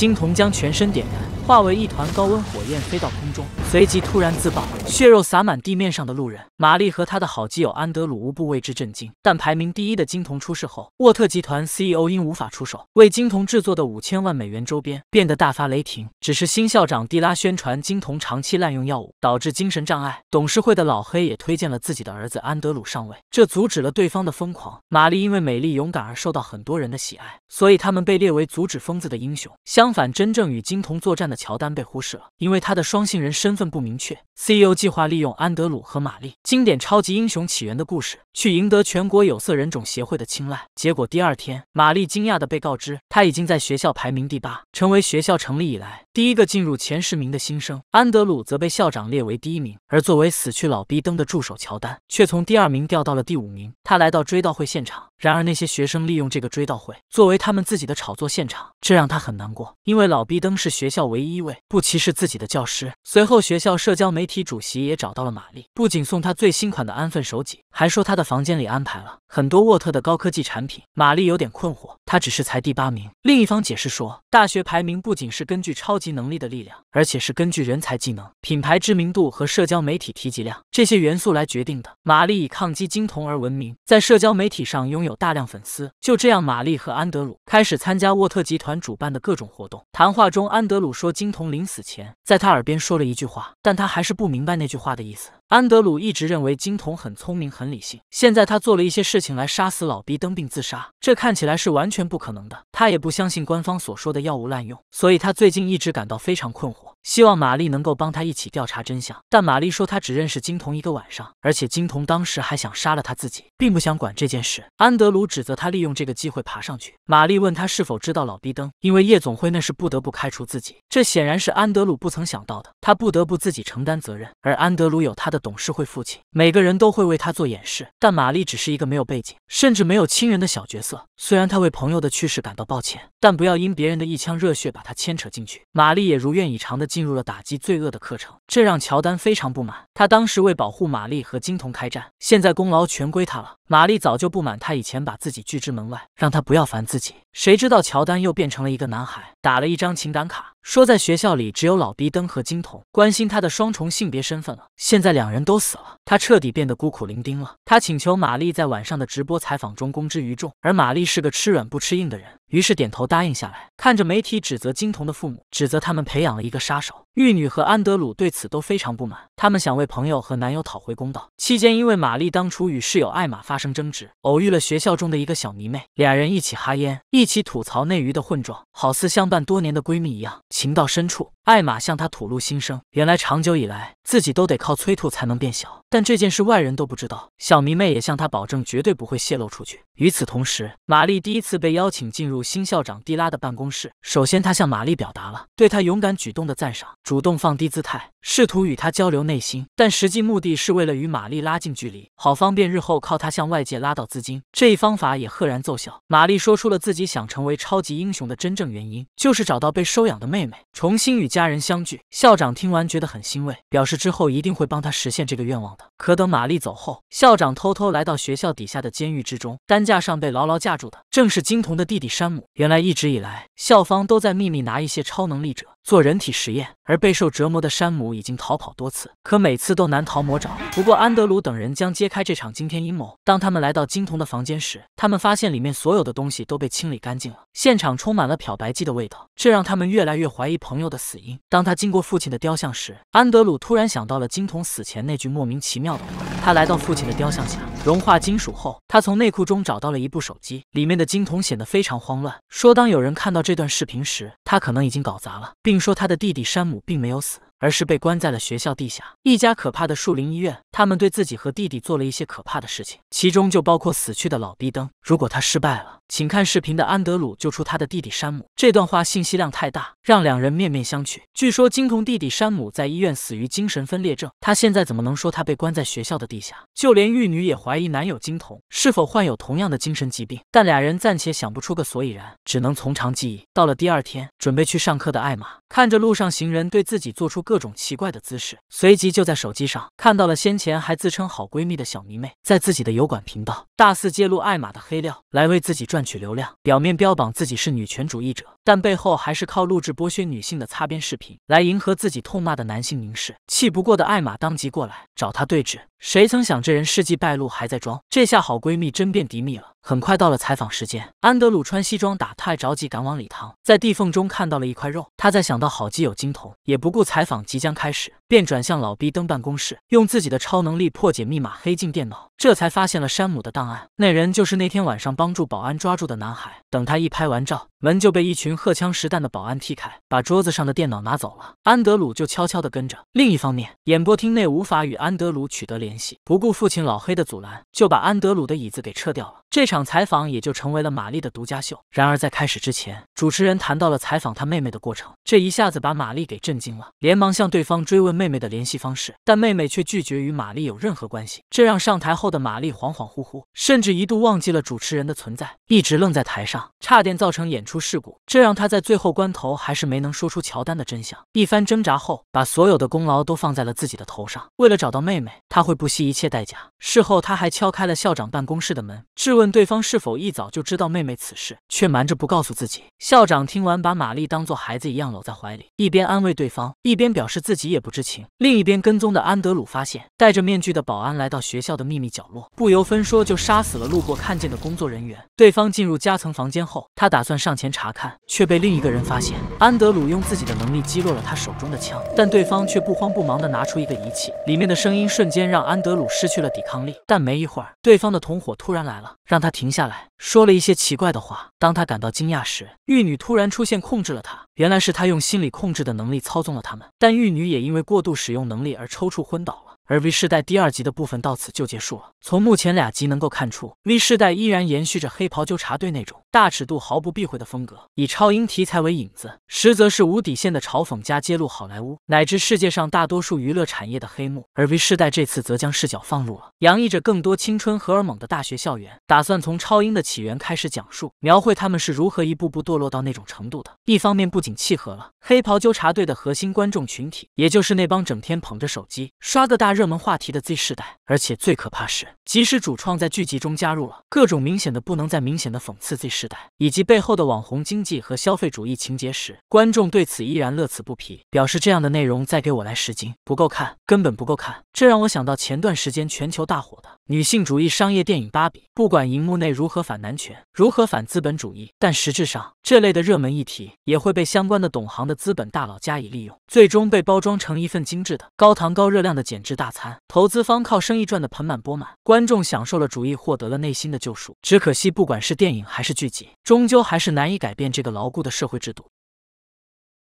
金童将全身点燃。化为一团高温火焰飞到空中，随即突然自爆，血肉洒满地面上的路人。玛丽和她的好基友安德鲁无不为之震惊。但排名第一的金童出事后，沃特集团 CEO 因无法出手为金童制作的五千万美元周边变得大发雷霆。只是新校长蒂拉宣传金童长期滥用药物导致精神障碍，董事会的老黑也推荐了自己的儿子安德鲁上位，这阻止了对方的疯狂。玛丽因为美丽勇敢而受到很多人的喜爱，所以他们被列为阻止疯子的英雄。相反，真正与金童作战的。乔丹被忽视了，因为他的双性人身份不明确。CEO 计划利用安德鲁和玛丽经典超级英雄起源的故事，去赢得全国有色人种协会的青睐。结果第二天，玛丽惊讶地被告知，她已经在学校排名第八，成为学校成立以来第一个进入前十名的新生。安德鲁则被校长列为第一名，而作为死去老逼登的助手乔丹，却从第二名掉到了第五名。他来到追悼会现场。然而，那些学生利用这个追悼会作为他们自己的炒作现场，这让他很难过。因为老毕登是学校唯一一位不歧视自己的教师。随后，学校社交媒体主席也找到了玛丽，不仅送她最新款的安分守己，还说她的房间里安排了很多沃特的高科技产品。玛丽有点困惑，她只是才第八名。另一方解释说，大学排名不仅是根据超级能力的力量，而且是根据人才技能、品牌知名度和社交媒体提及量这些元素来决定的。玛丽以抗击金童而闻名，在社交媒体上拥有。有大量粉丝。就这样，玛丽和安德鲁开始参加沃特集团主办的各种活动。谈话中，安德鲁说，金童临死前在他耳边说了一句话，但他还是不明白那句话的意思。安德鲁一直认为金童很聪明、很理性，现在他做了一些事情来杀死老逼登并自杀，这看起来是完全不可能的。他也不相信官方所说的药物滥用，所以他最近一直感到非常困惑。希望玛丽能够帮他一起调查真相，但玛丽说她只认识金童一个晚上，而且金童当时还想杀了他自己，并不想管这件事。安德鲁指责他利用这个机会爬上去。玛丽问他是否知道老逼登，因为夜总会那是不得不开除自己，这显然是安德鲁不曾想到的。他不得不自己承担责任，而安德鲁有他的董事会父亲，每个人都会为他做掩饰。但玛丽只是一个没有背景，甚至没有亲人的小角色。虽然他为朋友的去世感到抱歉。但不要因别人的一腔热血把他牵扯进去。玛丽也如愿以偿地进入了打击罪恶的课程，这让乔丹非常不满。他当时为保护玛丽和金童开战，现在功劳全归他了。玛丽早就不满他以前把自己拒之门外，让他不要烦自己。谁知道乔丹又变成了一个男孩，打了一张情感卡，说在学校里只有老逼登和金童关心他的双重性别身份了。现在两人都死了，他彻底变得孤苦伶仃了。他请求玛丽在晚上的直播采访中公之于众，而玛丽是个吃软不吃硬的人，于是点头答应下来。看着媒体指责金童的父母，指责他们培养了一个杀手。玉女和安德鲁对此都非常不满，他们想为朋友和男友讨回公道。期间，因为玛丽当初与室友艾玛发生争执，偶遇了学校中的一个小迷妹，俩人一起哈烟，一起吐槽内娱的混装，好似相伴多年的闺蜜一样。情到深处，艾玛向她吐露心声，原来长久以来自己都得靠催吐才能变小，但这件事外人都不知道。小迷妹也向她保证绝对不会泄露出去。与此同时，玛丽第一次被邀请进入新校长蒂拉的办公室。首先，她向玛丽表达了对她勇敢举动的赞赏。主动放低姿态，试图与他交流内心，但实际目的是为了与玛丽拉近距离，好方便日后靠他向外界拉到资金。这一方法也赫然奏效，玛丽说出了自己想成为超级英雄的真正原因，就是找到被收养的妹妹，重新与家人相聚。校长听完觉得很欣慰，表示之后一定会帮他实现这个愿望的。可等玛丽走后，校长偷偷来到学校底下的监狱之中，担架上被牢牢架住的正是金童的弟弟山姆。原来一直以来，校方都在秘密拿一些超能力者。做人体实验而备受折磨的山姆已经逃跑多次，可每次都难逃魔爪。不过安德鲁等人将揭开这场惊天阴谋。当他们来到金童的房间时，他们发现里面所有的东西都被清理干净了，现场充满了漂白剂的味道，这让他们越来越怀疑朋友的死因。当他经过父亲的雕像时，安德鲁突然想到了金童死前那句莫名其妙的话。他来到父亲的雕像下，融化金属后，他从内裤中找到了一部手机，里面的金童显得非常慌乱，说当有人看到这段视频时。他可能已经搞砸了，并说他的弟弟山姆并没有死，而是被关在了学校地下一家可怕的树林医院。他们对自己和弟弟做了一些可怕的事情，其中就包括死去的老逼登。如果他失败了，请看视频的安德鲁救出他的弟弟山姆。这段话信息量太大，让两人面面相觑。据说金童弟弟山姆在医院死于精神分裂症，他现在怎么能说他被关在学校的地下？就连玉女也怀疑男友金童是否患有同样的精神疾病，但俩人暂且想不出个所以然，只能从长计议。到了第二天，准备去上课的艾玛看着路上行人对自己做出各种奇怪的姿势，随即就在手机上看到了先前还自称好闺蜜的小迷妹，在自己的油管频道大肆揭露艾玛的黑料，来为自己赚。赚取流量，表面标榜自己是女权主义者，但背后还是靠录制剥削女性的擦边视频来迎合自己痛骂的男性凝视。气不过的艾玛当即过来找他对峙，谁曾想这人事迹败露还在装，这下好闺蜜真变敌蜜了。很快到了采访时间，安德鲁穿西装打太着急赶往礼堂，在地缝中看到了一块肉。他在想到好基友金童，也不顾采访即将开始，便转向老逼登办公室，用自己的超能力破解密码黑进电脑，这才发现了山姆的档案。那人就是那天晚上帮助保安抓。抓住的男孩，等他一拍完照。门就被一群荷枪实弹的保安踢开，把桌子上的电脑拿走了。安德鲁就悄悄地跟着。另一方面，演播厅内无法与安德鲁取得联系，不顾父亲老黑的阻拦，就把安德鲁的椅子给撤掉了。这场采访也就成为了玛丽的独家秀。然而在开始之前，主持人谈到了采访他妹妹的过程，这一下子把玛丽给震惊了，连忙向对方追问妹妹的联系方式，但妹妹却拒绝与玛丽有任何关系，这让上台后的玛丽恍恍惚惚，甚至一度忘记了主持人的存在，一直愣在台上，差点造成演。出事故，这让他在最后关头还是没能说出乔丹的真相。一番挣扎后，把所有的功劳都放在了自己的头上。为了找到妹妹，他会不惜一切代价。事后，他还敲开了校长办公室的门，质问对方是否一早就知道妹妹此事，却瞒着不告诉自己。校长听完，把玛丽当做孩子一样搂在怀里，一边安慰对方，一边表示自己也不知情。另一边跟踪的安德鲁发现，戴着面具的保安来到学校的秘密角落，不由分说就杀死了路过看见的工作人员。对方进入夹层房间后，他打算上前。前查看，却被另一个人发现。安德鲁用自己的能力击落了他手中的枪，但对方却不慌不忙地拿出一个仪器，里面的声音瞬间让安德鲁失去了抵抗力。但没一会儿，对方的同伙突然来了，让他停下来，说了一些奇怪的话。当他感到惊讶时，玉女突然出现，控制了他。原来是他用心理控制的能力操纵了他们，但玉女也因为过度使用能力而抽搐昏倒了。而 V 世代第二集的部分到此就结束了。从目前两集能够看出，V 世代依然延续着黑袍纠察队那种大尺度毫不避讳的风格，以超英题材为引子，实则是无底线的嘲讽加揭露好莱坞乃至世界上大多数娱乐产业的黑幕。而 V 世代这次则将视角放入了洋溢着更多青春荷尔蒙的大学校园，打算从超英的起源开始讲述，描绘他们是如何一步步堕落到那种程度的。一方面不仅契合了黑袍纠察队的核心观众群体，也就是那帮整天捧着手机刷个大热。热门话题的 Z 世代，而且最可怕是。即使主创在剧集中加入了各种明显的、不能再明显的讽刺 Z 时代以及背后的网红经济和消费主义情节时，观众对此依然乐此不疲，表示这样的内容再给我来十斤不够看，根本不够看。这让我想到前段时间全球大火的女性主义商业电影《芭比》，不管荧幕内如何反男权、如何反资本主义，但实质上这类的热门议题也会被相关的懂行的资本大佬加以利用，最终被包装成一份精致的高糖高热量的减脂大餐，投资方靠生意赚得盆满钵满，关。观众享受了主义，获得了内心的救赎。只可惜，不管是电影还是剧集，终究还是难以改变这个牢固的社会制度。